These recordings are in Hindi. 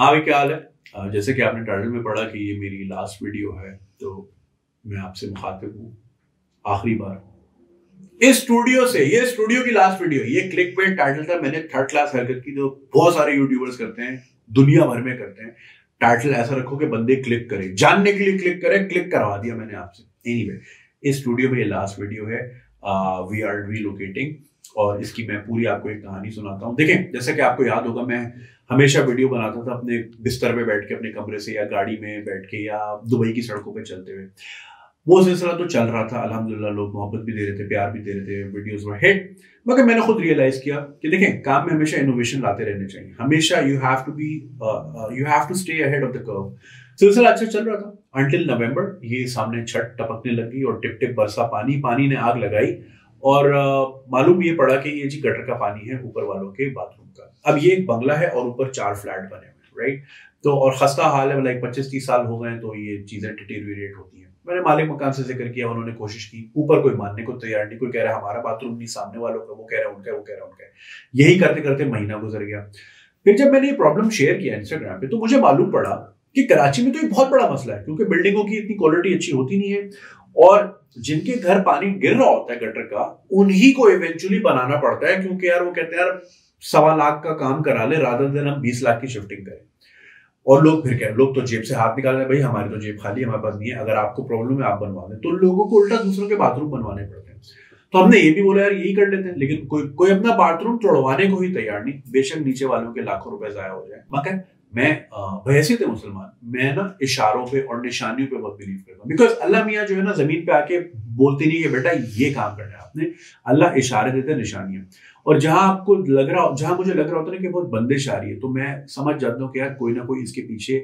हाँ भाई क्या हाल है जैसे कि आपने टाइटल में पढ़ा कि ये मेरी लास्ट वीडियो है तो मैं आपसे मुखातिब हूँ आखिरी बार इस स्टूडियो से ये स्टूडियो की लास्ट वीडियो ये क्लिक पे टाइटल था मैंने थर्ड क्लास हरकत की जो बहुत सारे यूट्यूबर्स करते हैं दुनिया भर में करते हैं टाइटल ऐसा रखो कि बंदे क्लिक करें जानने के लिए क्लिक करें क्लिक करवा दिया मैंने आपसे एनीवे anyway, इस स्टूडियो में ये लास्ट वीडियो है वी आर रीलोकेटिंग और इसकी मैं पूरी आपको एक कहानी सुनाता हूँ देखें जैसा कि आपको याद होगा मैं हमेशा वीडियो बनाता था अपने बिस्तर में बैठ के अपने कमरे से या गाड़ी में बैठ के या दुबई की सड़कों पर चलते हुए वो सिलसिला तो चल रहा था अल्हम्दुलिल्लाह लोग मोहब्बत भी दे रहे थे प्यार भी दे रहे थे वीडियोज में हिट मगर मैंने खुद रियलाइज किया कि देखें काम में हमेशा इनोवेशन लाते रहने चाहिए हमेशा you have to be you have to stay ahead of the curve सिलसिला अच्छा चल रहा था अनटिल नवंबर ये सामने छठ टपकने लगी और टिप टिप बरसा पानी पानी ने आग लगाई और मालूम ये पड़ा कि ये जी गटर का पानी है ऊपर वालों के बाथरूम का अब ये एक बंगला है और ऊपर चार फ्लैट बने हुए राइट तो और खस्ता हाल है लाइक पच्चीस तीस साल हो गए तो ये चीज़ें डिटेरियोरेट होती हैं मैंने मालिक मकान से जिक्र किया उन्होंने कोशिश की ऊपर कोई मानने को तैयार नहीं कोई कह रहा है हमारा बाथरूम नहीं सामने वालों का वो कह रहा है उनका वो कह रहा है उनका यही करते करते महीना गुजर गया फिर जब मैंने ये प्रॉब्लम शेयर किया इंस्टाग्राम पे तो मुझे मालूम पड़ा कि कराची में तो एक बहुत बड़ा मसला है क्योंकि बिल्डिंगों की इतनी क्वालिटी अच्छी होती नहीं है और जिनके घर पानी गिर रहा होता है गटर का उन्हीं को इवेंचुअली बनाना पड़ता है क्योंकि यार वो कहते हैं यार सवा लाख का काम करा ले राधर देन हम बीस लाख की शिफ्टिंग करें और लोग फिर कहें लोग तो जेब से हाथ निकाल रहे भाई हमारी तो जेब खाली हमारे पास नहीं है अगर आपको प्रॉब्लम है आप बनवा दें तो लोगों को उल्टा दूसरों के बाथरूम बनवाने पड़ते हैं तो हमने ये भी बोला यार यही कर लेते हैं लेकिन कोई कोई अपना बाथरूम तोड़वाने को ही तैयार नहीं बेशक नीचे वालों के लाखों रुपए जाया हो जाए मगर मैं थे मुसलमान मैं ना इशारों पे और निशानियों पे बहुत बिलीव करता हूँ बिकॉज अल्लाह मियाँ जो है ना जमीन पे आके बोलते नहीं है बेटा ये काम करना है आपने अल्लाह इशारे देते निशानियां और जहां आपको लग रहा हो जहां मुझे लग रहा होता ना कि बहुत बंदिश आ रही है तो मैं समझ जाता हूँ कि यार कोई ना कोई इसके पीछे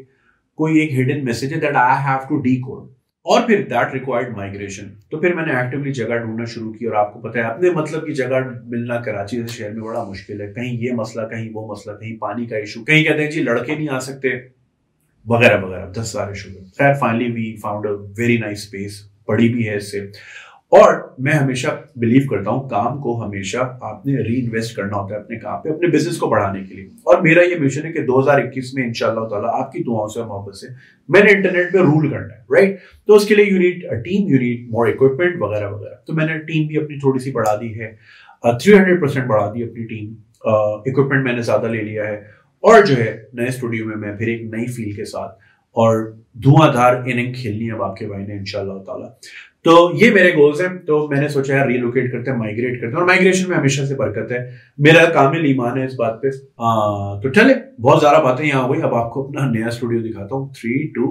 कोई एक हिडन मैसेज है that I have to decode और फिर दैट रिक्वायर्ड माइग्रेशन तो फिर मैंने एक्टिवली जगह ढूंढना शुरू की और आपको पता है अपने मतलब की जगह मिलना कराची जैसे शहर में बड़ा मुश्किल है कहीं ये मसला कहीं वो मसला कहीं पानी का इशू कहीं कहते हैं जी लड़के नहीं आ सकते वगैरह वगैरह दस सारे शुरू खैर finally we found a very nice space बड़ी भी है इससे और मैं हमेशा बिलीव करता हूं काम को हमेशा आपने री इन्वेस्ट करना होता है अपने काम पे अपने बिजनेस को बढ़ाने के लिए और मेरा ये मिशन है कि 2021 में इंशाल्लाह ताला आपकी दुआओं से मोहब्बत से मैंने इंटरनेट पे रूल करना है राइट तो उसके लिए you need team you need more equipment वगैरह वगैरह तो मैंने टीम भी अपनी थोड़ी सी बढ़ा दी है थ्री हंड्रेड परसेंट बढ़ा दी अपनी टीम इक्विपमेंट मैंने ज़्यादा ले लिया है और जो है नए स्टूडियो में मैं फिर एक नई फील्ड के साथ और धुआंधार इनिंग खेलनी है अब आपके भाई ने इनशाला तो ये मेरे गोल्स हैं तो मैंने सोचा है रीलोकेट करते हैं माइग्रेट करते हैं और माइग्रेशन में हमेशा से बरकत है मेरा कामिल ईमान है इस बात पे आ, तो चले बहुत ज़्यादा बातें यहाँ हुई अब आपको अपना नया स्टूडियो दिखाता हूँ three two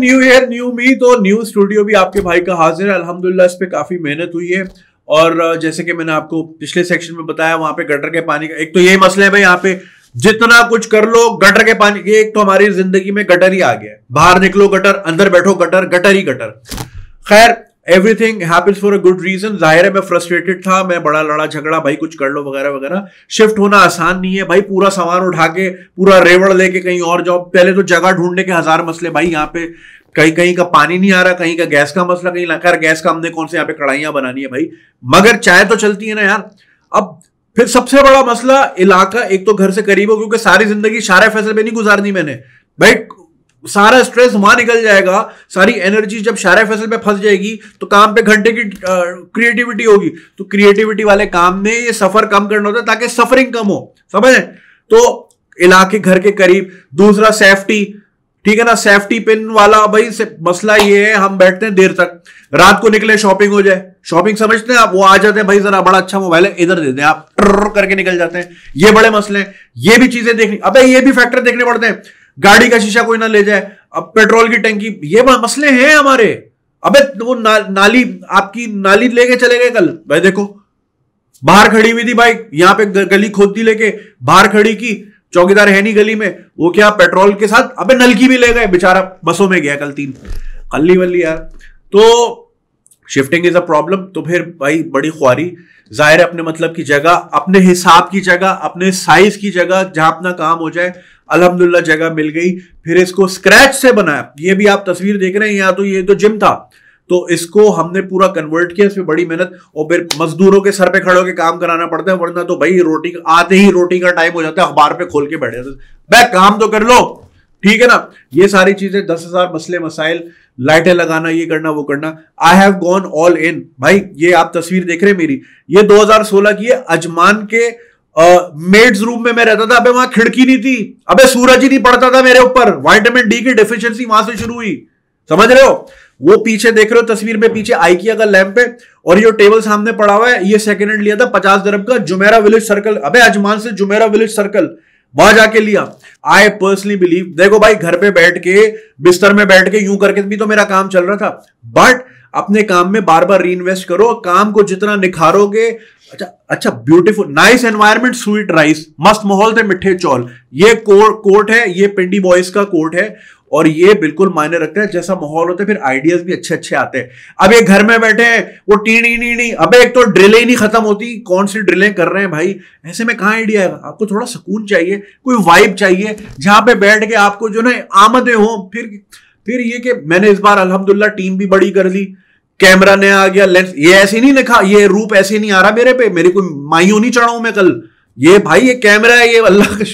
new year new me तो न्यू स्टूडियो भी आपके भाई का हाजिर है अलहमदुल्ला इस पर काफ़ी मेहनत हुई है और जैसे कि मैंने आपको पिछले सेक्शन में बताया वहां पे गटर के पानी का एक तो यही मसला है भाई यहाँ पे जितना कुछ कर लो गटर के पानी एक तो हमारी जिंदगी में गटर ही आ गया बाहर निकलो गटर अंदर बैठो गटर गटर ही गटर खैर everything happens for a good reason जाहिर है मैं फ्रस्ट्रेटेड था मैं बड़ा लड़ा झगड़ा भाई कुछ कर लो वगैरह वगैरह शिफ्ट होना आसान नहीं है भाई पूरा सामान उठा के पूरा रेवड़ लेके कहीं और जाओ पहले तो जगह ढूंढने के हजार मसले भाई यहाँ पे कहीं कहीं का पानी नहीं आ रहा कहीं का गैस का मसला कहीं लगा गैस का हमने कौन से यहाँ पे कढ़ाइयां बनानी है भाई मगर चाय तो चलती है ना यार अब फिर सबसे बड़ा मसला इलाका एक तो घर से करीब हो क्योंकि सारी जिंदगी सारे फैसले पे नहीं गुजारनी मैंने भाई सारा स्ट्रेस वहां निकल जाएगा सारी एनर्जी जब शारा फसल में फंस जाएगी तो काम पे घंटे की क्रिएटिविटी होगी तो क्रिएटिविटी वाले काम में ये सफर कम करना होता है ताकि सफरिंग कम हो समझ तो इलाके घर के करीब दूसरा सेफ्टी ठीक है ना सेफ्टी पिन वाला भाई से, मसला ये है हम बैठते हैं देर तक रात को निकले शॉपिंग हो जाए शॉपिंग समझते हैं आप वो आ जाते हैं भाई जरा बड़ा अच्छा मोबाइल है इधर दे दें आप ट्र करके निकल जाते हैं ये बड़े मसले हैं ये भी चीजें देखनी अबे ये भी फैक्टर देखने पड़ते हैं गाड़ी का शीशा कोई ना ले जाए अब पेट्रोल की टंकी ये मसले हैं हमारे अबे वो ना, नाली आपकी नाली लेके चले गए कल भाई देखो बाहर खड़ी हुई थी भाई यहां पे गली खोद दी लेके बाहर खड़ी की चौकीदार है नहीं गली में वो क्या पेट्रोल के साथ अबे नलकी भी ले गए बेचारा बसों में गया कल तीन कल्ली वल्ली यार तो शिफ्टिंग इज अ प्रॉब्लम तो फिर भाई बड़ी ख्वारी जाहिर है अपने मतलब की जगह अपने हिसाब की जगह अपने साइज की जगह जहां अपना काम हो जाए अलहमदुल्ला जगह मिल गई फिर इसको स्क्रैच से बनाया ये भी आप तस्वीर देख रहे हैं यहाँ तो ये तो जिम था तो इसको हमने पूरा कन्वर्ट किया इसमें बड़ी मेहनत और फिर मजदूरों के सर पे खड़े होकर काम कराना पड़ता है वरना तो भाई रोटी आते ही रोटी का टाइम हो जाता है अखबार पे खोल के बैठ जाते भाई काम तो कर लो ठीक है ना ये सारी चीजें दस हजार मसले मसाइल लाइटें लगाना ये करना वो करना I have gone all in भाई ये आप तस्वीर देख रहे हैं मेरी ये 2016 की है अजमान के मेड्स रूम में मैं रहता था अबे वहां खिड़की नहीं थी अबे सूरज ही नहीं पड़ता था मेरे ऊपर वाइटामिन डी की डेफिशिएंसी वहां से शुरू हुई समझ रहे हो वो पीछे देख रहे हो तस्वीर में पीछे आईकिया का लैंप है और ये टेबल सामने पड़ा हुआ है ये सेकेंड हैंड लिया था पचास दरब का जुमेरा विलेज सर्कल अबे अजमान से जुमेरा विलेज सर्कल वहां जाके लिया आई पर्सनली बिलीव देखो भाई घर पे बैठ के बिस्तर में बैठ के यूं करके भी तो मेरा काम चल रहा था बट अपने काम में बार बार री करो काम को जितना निखारोगे अच्छा अच्छा beautiful nice environment sweet rice मस्त माहौल थे मिठे चौल ये कोर्ट है ये पिंडी बॉयज का कोर्ट है और ये बिल्कुल मायने रखता है जैसा माहौल होता है फिर आइडियाज भी अच्छे अच्छे आते हैं अब ये घर में बैठे हैं वो टीणी नी नी अब एक तो ड्रिले ही नहीं खत्म होती कौन सी ड्रिलें कर रहे हैं भाई ऐसे में कहाँ आइडिया है आपको थोड़ा सुकून चाहिए कोई वाइब चाहिए जहां पे बैठ के आपको जो ना आमदे हो फिर फिर ये कि मैंने इस बार अलहमदुल्ला टीम भी बड़ी कर ली कैमरा नया आ गया लेंस ये ऐसे नहीं लिखा ये रूप ऐसे नहीं आ रहा मेरे पे मेरी कोई माई नहीं चढ़ा हूं मैं कल ये भाई ये कैमरा है ये अल्लाह का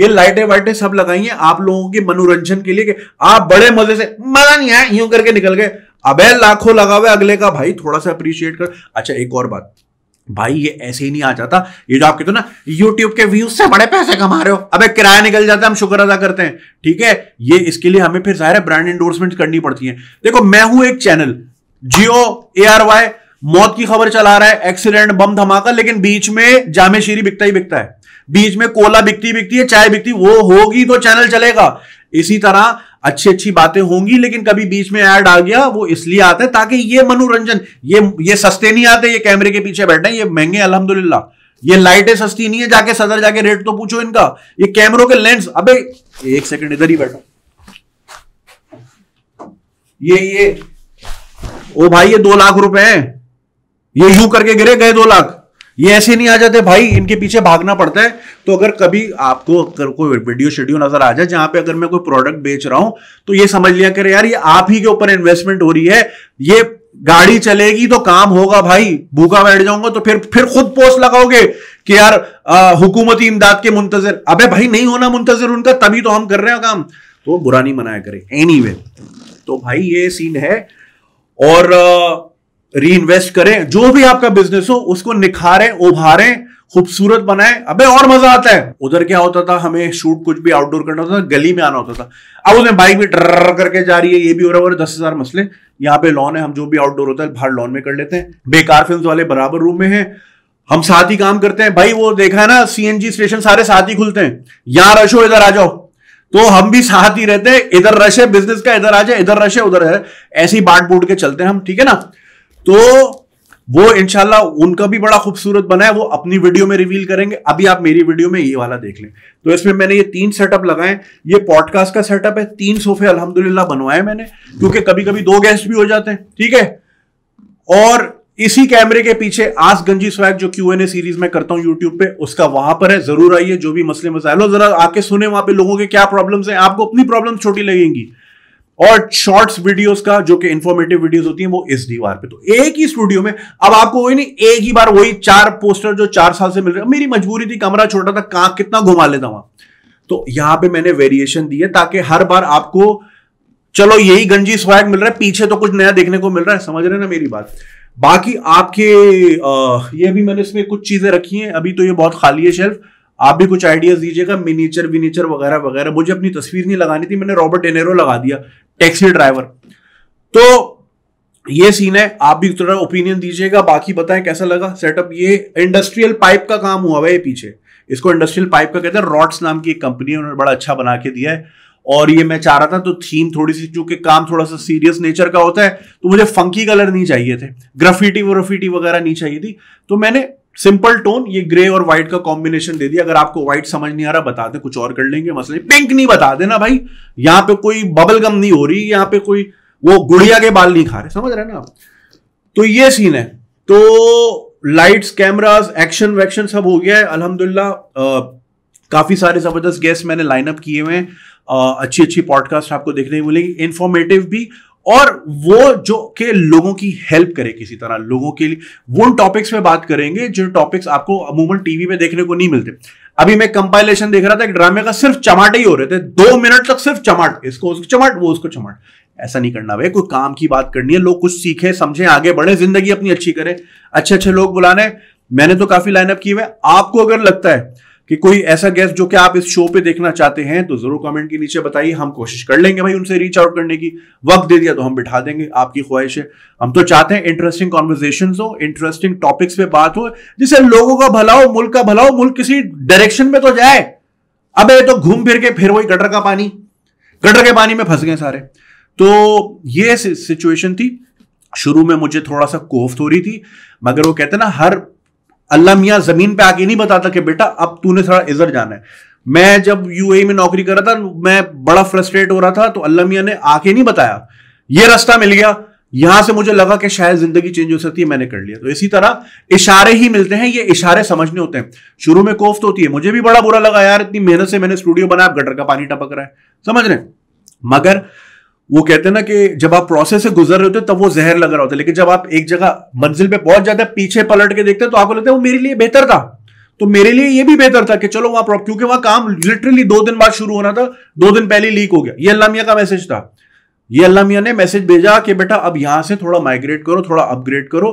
ये लाइटें वाइटें सब लगाई है आप लोगों के मनोरंजन के लिए के आप बड़े मजे से मजा नहीं आया यूं करके निकल गए अबे लाखों लगा हुआ अगले का भाई थोड़ा सा अप्रिशिएट कर अच्छा एक और बात भाई ये ऐसे ही नहीं आ जाता ये जो आप कहते हो ना यूट्यूब के व्यूज से बड़े पैसे कमा रहे हो अबे किराया निकल जाता है हम शुक्र अदा करते हैं ठीक है ये इसके लिए हमें फिर जाहिर है ब्रांड एंडोर्समेंट करनी पड़ती है देखो मैं हूं एक channel Geo A R Y मौत की खबर चला रहा है एक्सीडेंट बम धमाका लेकिन बीच में जामे शीरी बिकता ही बिकता है बीच में कोला बिकती बिकती है चाय बिकती वो होगी तो चैनल चलेगा इसी तरह अच्छी अच्छी बातें होंगी लेकिन कभी बीच में ऐड आ गया वो इसलिए आता है ताकि ये मनोरंजन ये ये सस्ते नहीं आते ये कैमरे के पीछे बैठे ये महंगे अलहमदुल्ला ये लाइटें सस्ती नहीं है जाके सदर जाके रेट तो पूछो इनका ये कैमरों के लेंस अबे एक सेकंड इधर ही बैठो ये ये ओ भाई ये दो लाख रुपए हैं ये यू करके गिरे गए दो लाख ये ऐसे नहीं आ जाते भाई इनके पीछे भागना पड़ता है तो अगर कभी आपको अगर कोई वीडियो शेड्यूल नजर आ जाए जहां पे अगर मैं कोई प्रोडक्ट बेच रहा हूं तो ये समझ लिया करे यार ये आप ही के ऊपर इन्वेस्टमेंट हो रही है ये गाड़ी चलेगी तो काम होगा भाई भूखा बैठ जाऊंगा तो फिर फिर खुद पोस्ट लगाओगे कि यार हुकूमती इमदाद के मुंतजर अबे भाई नहीं होना मुंतजर उनका तभी तो हम कर रहे हैं काम तो बुरा नहीं मनाया करे एनी anyway, तो भाई ये सीन है और री इन्वेस्ट करें जो भी आपका बिजनेस हो उसको निखारें उभारें खूबसूरत बनाएं अबे और मजा आता है उधर क्या होता था हमें शूट कुछ भी आउटडोर करना होता था गली में आना होता था अब उसमें बाइक भी ट्र करके जा रही है ये भी हो रहा है दस हजार मसले यहाँ पे लॉन है हम जो भी आउटडोर होता है बाहर लॉन में कर लेते हैं बेकार फिल्म वाले बराबर रूम में है हम साथ ही काम करते हैं भाई वो देखा है ना सीएनजी स्टेशन सारे साथ ही खुलते हैं यहाँ रशो इधर आ जाओ तो हम भी साथ ही रहते हैं इधर रश है बिजनेस का इधर आ जाए इधर रश है उधर है ऐसे ही बांट बूट के चलते हैं हम ठीक है ना तो वो इनशाला उनका भी बड़ा खूबसूरत बना है वो अपनी वीडियो में रिवील करेंगे अभी आप मेरी वीडियो में ये वाला देख लें तो इसमें मैंने ये तीन सेटअप लगाए ये पॉडकास्ट का सेटअप है तीन सोफे अलहमदुल्ला बनवाए मैंने क्योंकि कभी कभी दो गेस्ट भी हो जाते हैं ठीक है और इसी कैमरे के पीछे आज गंजी स्वैग जो क्यू एन ए सीरीज में करता हूं यूट्यूब पे उसका वहां पर है जरूर आइए जो भी मसले मसाइल लो जरा आके सुने वहां पे लोगों के क्या प्रॉब्लम्स हैं आपको अपनी प्रॉब्लम छोटी लगेंगी और शॉर्ट्स वीडियोस का जो कि इंफॉर्मेटिव वीडियोस होती हैं वो इस दीवार पे तो एक ही स्टूडियो में अब आपको वही नहीं एक ही बार वही चार पोस्टर जो चार साल से मिल रहे मेरी मजबूरी थी कमरा छोटा था कहा कितना घुमा लेता वहां तो यहां पे मैंने वेरिएशन दी है ताकि हर बार आपको चलो यही गंजी स्वैग मिल रहा है पीछे तो कुछ नया देखने को मिल रहा है समझ रहे ना मेरी बात बाकी आपके आ, ये भी मैंने इसमें कुछ चीजें रखी हैं अभी तो ये बहुत खाली है शेल्फ आप भी कुछ आइडियाज दीजिएगा मिनीचर विनीचर वगैरह वगैरह मुझे अपनी तस्वीर नहीं लगानी थी मैंने रॉबर्ट डेनेरो लगा दिया टैक्सी ड्राइवर तो ये सीन है आप भी थोड़ा ओपिनियन दीजिएगा बाकी बताएं कैसा लगा सेटअप ये इंडस्ट्रियल पाइप का काम हुआ हुआ है पीछे इसको इंडस्ट्रियल पाइप का कहते हैं रॉड्स नाम की एक कंपनी है उन्होंने बड़ा अच्छा बना के दिया है और ये मैं चाह रहा था तो थीम थोड़ी सी चूंकि काम थोड़ा सा सीरियस नेचर का होता है तो मुझे फंकी कलर नहीं चाहिए थे ग्रफिटी व्रफिटी वगैरह नहीं चाहिए थी तो मैंने सिंपल टोन ये ग्रे और व्हाइट का कॉम्बिनेशन दे दिया अगर आपको व्हाइट समझ नहीं आ रहा बता दे कुछ और कर लेंगे मसले पिंक नहीं बता देना भाई यहाँ पे कोई बबल गम नहीं हो रही यहाँ पे कोई वो गुड़िया के बाल नहीं खा रहे समझ रहे ना आप तो ये सीन है तो लाइट्स कैमराज एक्शन वैक्शन सब हो गया है अलहमदुल्ला काफी सारे जबरदस्त गेस्ट मैंने लाइनअप किए हुए हैं अच्छी अच्छी पॉडकास्ट आपको देखने को मिलेगी इन्फॉर्मेटिव भी और वो जो के लोगों की हेल्प करे किसी तरह लोगों के लिए वो उन टॉपिक्स में बात करेंगे जो टॉपिक्स आपको अमूमन टीवी में देखने को नहीं मिलते अभी मैं कंपाइलेशन देख रहा था एक ड्रामे का सिर्फ चमाटे ही हो रहे थे दो मिनट तक सिर्फ चमाट इसको उसको चमाट वो उसको चमाट ऐसा नहीं करना भाई कोई काम की बात करनी है लोग कुछ सीखे समझे आगे बढ़े जिंदगी अपनी अच्छी करें अच्छे अच्छे लोग बुलाने मैंने तो काफी लाइनअप किए हुए आपको अगर लगता है कि कोई ऐसा गेस्ट जो कि आप इस शो पे देखना चाहते हैं तो जरूर कमेंट के नीचे बताइए हम कोशिश कर लेंगे भाई उनसे रीच आउट करने की वक्त दे दिया तो हम बिठा देंगे आपकी ख्वाहिश है हम तो चाहते हैं इंटरेस्टिंग कॉन्वर्जेशन हो इंटरेस्टिंग टॉपिक्स पे बात हो जिससे लोगों का भला हो मुल्क का भला हो मुल्क किसी डायरेक्शन में तो जाए अब तो घूम फिर के फिर वही गटर का पानी गटर के पानी में फंस गए सारे तो ये सिचुएशन थी शुरू में मुझे थोड़ा सा कोफ्त हो रही थी मगर वो कहते ना हर अल्लाह मियाँ जमीन पे आके नहीं बताता कि बेटा अब तूने थोड़ा इधर जाना है मैं जब यू e में नौकरी कर रहा था मैं बड़ा फ्रस्ट्रेट हो रहा था तो अल्लाह मियाँ ने आके नहीं बताया ये रास्ता मिल गया यहां से मुझे लगा कि शायद जिंदगी चेंज हो सकती है मैंने कर लिया तो इसी तरह इशारे ही मिलते हैं ये इशारे समझने होते हैं शुरू में कोफ्त होती है मुझे भी बड़ा बुरा लगा यार इतनी मेहनत से मैंने स्टूडियो बनाया गटर का पानी टपक रहा है समझ रहे मगर वो कहते हैं ना कि जब आप प्रोसेस से गुजर रहे होते तब वो जहर लग रहा होता है लेकिन जब आप एक जगह मंजिल पे पहुंच जाते हैं पीछे पलट के देखते हैं तो आपको लगता है वो मेरे लिए बेहतर था तो मेरे लिए ये भी बेहतर था कि चलो वहां क्योंकि वहां काम लिटरली दो दिन बाद शुरू होना था दो दिन पहले लीक हो गया ये अल्लाह का मैसेज था ये अल्लाह ने मैसेज भेजा कि बेटा अब यहां से थोड़ा माइग्रेट करो थोड़ा अपग्रेड करो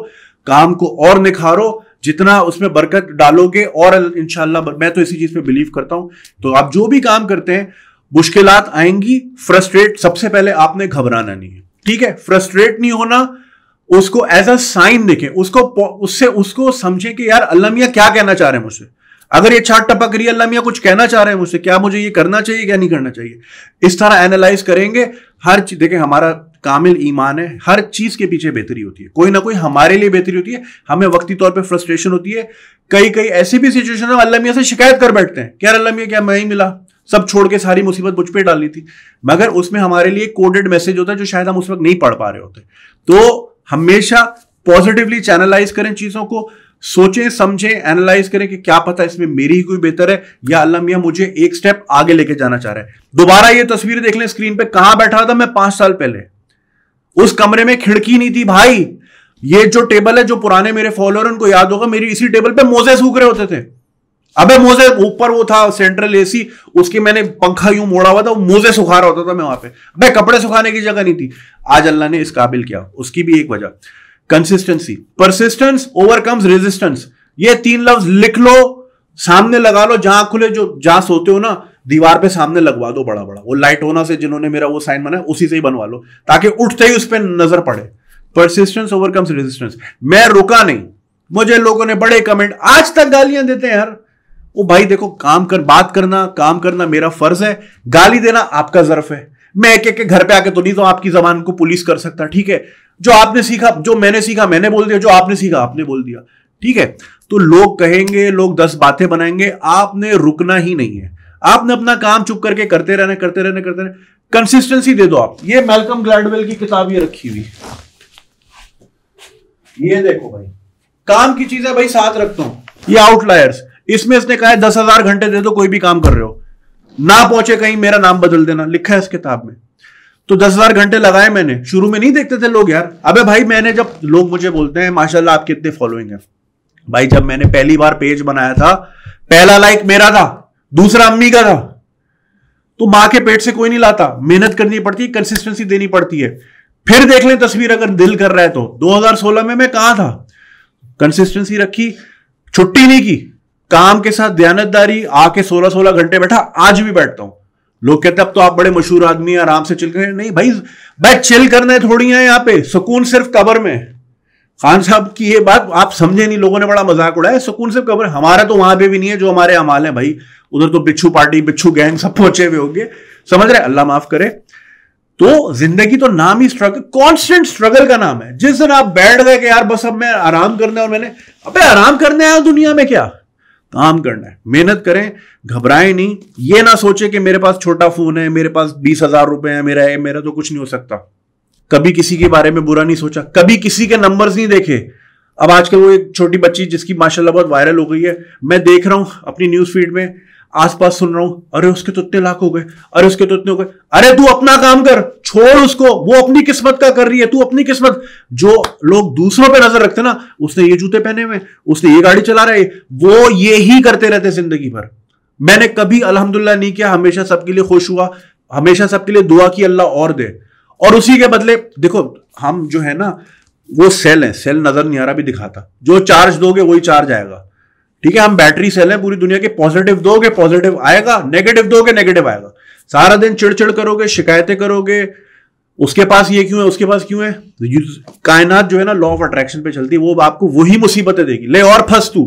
काम को और निखारो जितना उसमें बरकत डालोगे और इनशाला मैं तो इसी चीज पे बिलीव करता हूं तो आप जो भी काम करते हैं मुश्किल आएंगी फ्रस्ट्रेट सबसे पहले आपने घबराना नहीं है ठीक है फ्रस्ट्रेट नहीं होना उसको एज अ साइन देखें उसको उससे उसको समझे कि यार अल्लाह क्या कहना चाह रहे हैं मुझसे अगर ये छाट टपक रही है अल्लाह कुछ कहना चाह रहे हैं मुझसे क्या मुझे ये करना चाहिए क्या नहीं करना चाहिए इस तरह एनालाइज करेंगे हर चीज देखें हमारा कामिल ईमान है हर चीज के पीछे बेहतरी होती है कोई ना कोई हमारे लिए बेहतरी होती है हमें वक्ती तौर पर फ्रस्ट्रेशन होती है कई कई ऐसी भी सिचुएशन है अल्लाह से शिकायत कर बैठते हैं क्यार अल्लामिया अल्लाह क्या मैं ही मिला सब छोड़ के सारी मुसीबत मुझ पर डालनी थी मगर उसमें हमारे लिए कोडेड मैसेज होता है जो शायद हम उस वक्त नहीं पढ़ पा रहे होते तो हमेशा पॉजिटिवली चैनलाइज करें चीजों को सोचें समझें एनालाइज करें कि क्या पता इसमें मेरी ही कोई बेहतर है या अल्लाह मियाँ मुझे एक स्टेप आगे लेके जाना चाह रहा है दोबारा ये तस्वीर देख लें स्क्रीन पे कहां बैठा था मैं पांच साल पहले उस कमरे में खिड़की नहीं थी भाई ये जो टेबल है जो पुराने मेरे फॉलोअर उनको याद होगा मेरी इसी टेबल पे मोजे सूख रहे होते थे अबे मोजे ऊपर वो था सेंट्रल एसी उसकी मैंने पंखा यूं मोड़ा हुआ था मोजे सुखा रहा होता था मैं वहां पे भाई कपड़े सुखाने की जगह नहीं थी आज अल्लाह ने इस काबिल किया उसकी भी एक वजह कंसिस्टेंसी परसिस्टेंस ओवरकम्स रेजिस्टेंस ये तीन लफ्ज लिख लो सामने लगा लो जहां खुले जो जहां सोते हो ना दीवार पे सामने लगवा दो बड़ा बड़ा वो लाइट होना से जिन्होंने मेरा वो साइन बनाया उसी से ही बनवा लो ताकि उठते ही उस पर नजर पड़े परसिस्टेंस ओवरकम्स रेजिस्टेंस मैं रुका नहीं मुझे लोगों ने बड़े कमेंट आज तक गालियां देते हैं यार ओ भाई देखो काम कर बात करना काम करना मेरा फर्ज है गाली देना आपका जर्फ है मैं एक एक के घर पे आके तो नहीं तो आपकी जबान को पुलिस कर सकता ठीक है जो आपने सीखा जो मैंने सीखा मैंने बोल दिया जो आपने सीखा आपने बोल दिया ठीक है तो लोग कहेंगे लोग दस बातें बनाएंगे आपने रुकना ही नहीं है आपने अपना काम चुप करके करते रहना करते रहने करते रहने कंसिस्टेंसी दे दो आप ये मेलकम ग्लैडवेल की किताब ये रखी हुई ये देखो भाई काम की चीजें भाई साथ रखता हूं ये आउटलायर्स इसमें इसने कहा है दस हजार घंटे दे दो कोई भी काम कर रहे हो ना पहुंचे कहीं मेरा नाम बदल देना लिखा है इस किताब में तो दस हजार घंटे लगाए मैंने शुरू में नहीं देखते थे लोग यार अबे भाई मैंने जब लोग मुझे बोलते हैं माशाल्लाह आपके इतने फॉलोइंग है भाई जब मैंने पहली बार पेज बनाया था पहला लाइक मेरा था दूसरा अम्मी का था तो मां के पेट से कोई नहीं लाता मेहनत करनी पड़ती है कंसिस्टेंसी देनी पड़ती है फिर देख लें तस्वीर अगर दिल कर रहा है तो 2016 में मैं कहा था कंसिस्टेंसी रखी छुट्टी नहीं की काम के साथ दयानतदारी आके सोलह सोलह घंटे बैठा आज भी बैठता हूं लोग कहते हैं अब तो आप बड़े मशहूर आदमी हैं आराम से चिल कर नहीं भाई भाई चिल करने थोड़ी है यहाँ पे सुकून सिर्फ कबर में खान साहब की ये बात आप समझे नहीं लोगों ने बड़ा मजाक उड़ाया सुकून सिर्फ कबर हमारा तो वहां पे भी नहीं है जो हमारे अमाल हैं भाई उधर तो बिच्छू पार्टी बिच्छू गैंग सब पहुंचे हुए होंगे समझ रहे अल्लाह माफ करे तो जिंदगी तो नाम ही स्ट्रगल कॉन्स्टेंट स्ट्रगल का नाम है जिस दिन आप बैठ गए कि यार बस अब मैं आराम करने और मैंने अबे आराम करने आया दुनिया में क्या काम करना है मेहनत करें घबराए नहीं ये ना सोचे कि मेरे पास छोटा फोन है मेरे पास बीस हजार रुपए है मेरा है मेरा तो कुछ नहीं हो सकता कभी किसी के बारे में बुरा नहीं सोचा कभी किसी के नंबर्स नहीं देखे अब आजकल वो एक छोटी बच्ची जिसकी माशाल्लाह बहुत वायरल हो गई है मैं देख रहा हूं अपनी न्यूज फीड में आसपास सुन रहा हूं अरे उसके तो इतने लाख हो गए अरे उसके तो इतने हो गए अरे तू अपना काम कर छोड़ उसको वो अपनी किस्मत का कर रही है तू अपनी किस्मत जो लोग दूसरों पे नजर रखते ना उसने ये जूते पहने हुए उसने ये गाड़ी चला रहे वो ये ही करते रहते जिंदगी भर मैंने कभी अलहमदुल्ला नहीं किया हमेशा सबके लिए खुश हुआ हमेशा सबके लिए दुआ की अल्लाह और दे और उसी के बदले देखो हम जो है ना वो सेल है सेल नजर नहीं आ रहा भी दिखाता जो चार्ज दोगे वही चार्ज आएगा ठीक है हम बैटरी सेल है पूरी दुनिया के पॉजिटिव दोगे पॉजिटिव आएगा नेगेटिव दोगे नेगेटिव आएगा सारा दिन चिड़चिड़ करोगे शिकायतें करोगे उसके पास ये क्यों है उसके पास क्यों है तो कायनात जो है ना लॉ ऑफ अट्रैक्शन पे चलती है वो आपको वही मुसीबतें देगी ले और फंस तू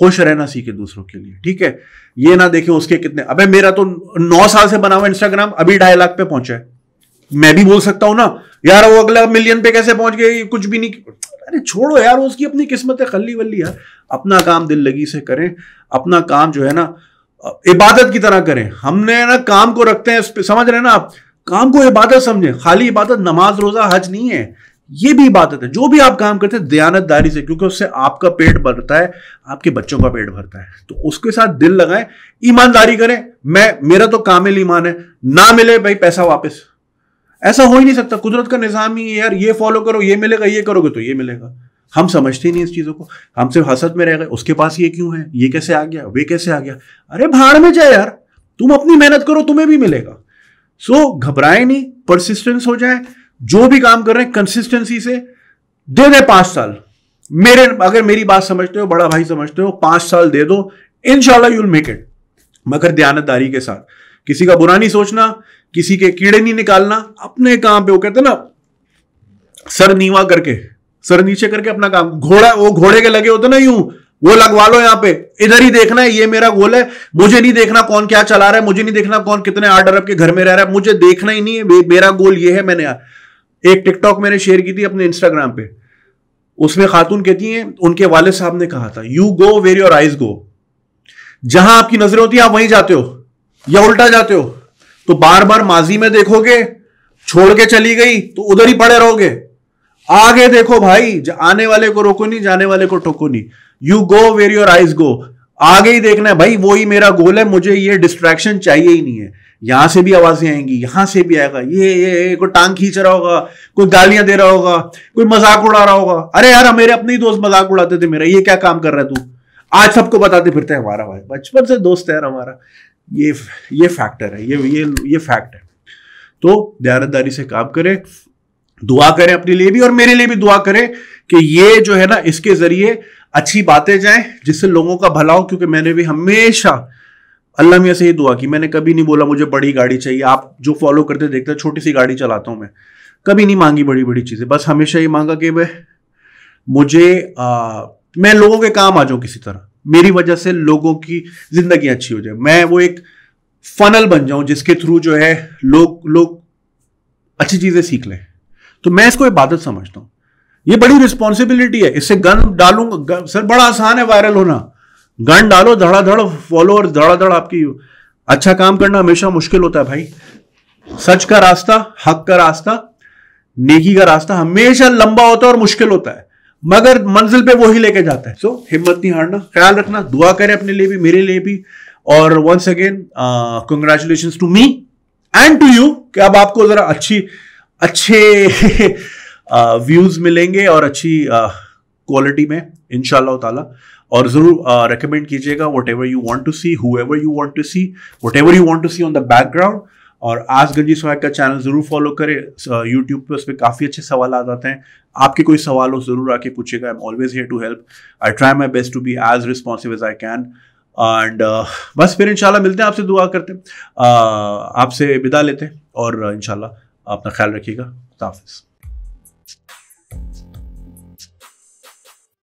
खुश रहना सीखे दूसरों के लिए ठीक है ये ना देखें उसके कितने अबे मेरा तो नौ साल से बना हुआ इंस्टाग्राम अभी ढाई लाख पे पहुंचा है मैं भी बोल सकता हूं ना यार वो अगला मिलियन पे कैसे पहुंच गए कुछ भी नहीं अरे छोड़ो यार उसकी अपनी किस्मत है खली वल्ली यार अपना काम दिल लगी से करें अपना काम जो है ना इबादत की तरह करें हमने ना काम को रखते हैं समझ रहे हैं ना आप काम को इबादत समझें खाली इबादत नमाज रोजा हज नहीं है ये भी इबादत है जो भी आप काम करते हैं दयानतदारी से क्योंकि उससे आपका पेट भरता है आपके बच्चों का पेट भरता है तो उसके साथ दिल लगाएं ईमानदारी करें मैं मेरा तो कामिल ईमान है ना मिले भाई पैसा वापस ऐसा हो ही नहीं सकता कुदरत का निज़ाम ही यार ये फॉलो करो ये मिलेगा ये करोगे तो ये मिलेगा हम समझते ही नहीं इस चीज़ों को हम सिर्फ हसद में रह गए उसके पास ये क्यों है ये कैसे आ गया वे कैसे आ गया अरे भाड़ में जाए यार तुम अपनी मेहनत करो तुम्हें भी मिलेगा सो so, घबराए नहीं परसिस्टेंस हो जाए जो भी काम कर रहे हैं कंसिस्टेंसी से दे दे पांच साल मेरे अगर मेरी बात समझते हो बड़ा भाई समझते हो पांच साल दे दो इनशाला यूल मेक इट मगर दयानतदारी के साथ किसी का बुरा नहीं सोचना किसी के कीड़े नहीं निकालना अपने काम पे वो कहते ना सर नीवा करके सर नीचे करके अपना काम घोड़ा वो घोड़े के लगे होते ना यूं वो लगवा लो यहाँ पे इधर ही देखना है ये मेरा गोल है मुझे नहीं देखना कौन क्या चला रहा है मुझे नहीं देखना कौन कितने आठ अरब के घर में रह रहा है मुझे देखना ही नहीं है मेरा गोल ये है मैंने एक टिकटॉक मैंने शेयर की थी अपने इंस्टाग्राम पे उसमें खातून कहती हैं उनके वाले साहब ने कहा था you go where your eyes go जहां आपकी नजरें होती है आप वहीं जाते हो या उल्टा जाते हो तो बार बार माजी में देखोगे छोड़ के चली गई तो उधर ही पड़े रहोगे आगे देखो भाई आने वाले को रोको नहीं जाने वाले को ठोको नहीं you go where your eyes go आगे ही देखना है भाई वो ही मेरा गोल है मुझे ये डिस्ट्रैक्शन चाहिए ही नहीं है यहां से भी आवाजें आएंगी यहां से भी आएगा ये ये, ये कोई टांग खींच रहा होगा कोई गालियां दे रहा होगा कोई मजाक उड़ा रहा होगा अरे यार मेरे अपने ही दोस्त मजाक उड़ाते थे मेरा ये क्या काम कर रहा है तू आज सबको बताते फिरते हमारा भाई बचपन से दोस्त है हमारा ये ये फैक्टर है ये ये ये फैक्ट है तो दयारतदारी से काम करें दुआ करें अपने लिए भी और मेरे लिए भी दुआ करें कि ये जो है ना इसके जरिए अच्छी बातें जाएं जिससे लोगों का भला हो क्योंकि मैंने भी हमेशा अल्लाह मियाँ से ही दुआ की मैंने कभी नहीं बोला मुझे बड़ी गाड़ी चाहिए आप जो फॉलो करते देखते छोटी सी गाड़ी चलाता हूँ मैं कभी नहीं मांगी बड़ी बड़ी चीज़ें बस हमेशा ये मांगा कि मैं मुझे आ, मैं लोगों के काम आ जाऊँ किसी तरह मेरी वजह से लोगों की जिंदगी अच्छी हो जाए मैं वो एक फनल बन जाऊं जिसके थ्रू जो है लोग लोग अच्छी चीजें सीख लें तो मैं इसको इबादत समझता हूं ये बड़ी रिस्पॉन्सिबिलिटी है इससे गन डालूंगा गन, सर बड़ा आसान है वायरल होना गन डालो धड़ाधड़ फॉलोअर धड़ाधड़ आपकी अच्छा काम करना हमेशा मुश्किल होता है भाई सच का रास्ता हक का रास्ता नेकी का रास्ता हमेशा लंबा होता है और मुश्किल होता है मगर मंजिल पे वो ही लेके जाता है सो so, हिम्मत नहीं हारना ख्याल रखना दुआ करें अपने लिए भी मेरे लिए भी और once again congratulation to me and to you कि अब आपको जरा अच्छी अच्छे व्यूज uh, मिलेंगे और अच्छी क्वालिटी uh, में इनशाला ताला और जरूर uh, कीजिएगा whatever you want to see whoever you want to see whatever you want to see on the background और आज गंजी स्वाग का चैनल ज़रूर फॉलो करें यूट्यूब पर उस पर काफ़ी अच्छे सवाल आ जाते हैं आपके कोई सवाल हो ज़रूर आके पूछेगा I am always here to help I try my best to be as responsive as I can and बस फिर इंशाल्लाह मिलते हैं आपसे दुआ करते हैं uh, आपसे विदा लेते हैं और uh, इंशाल्लाह अपना ख्याल रखिएगा हाफिज़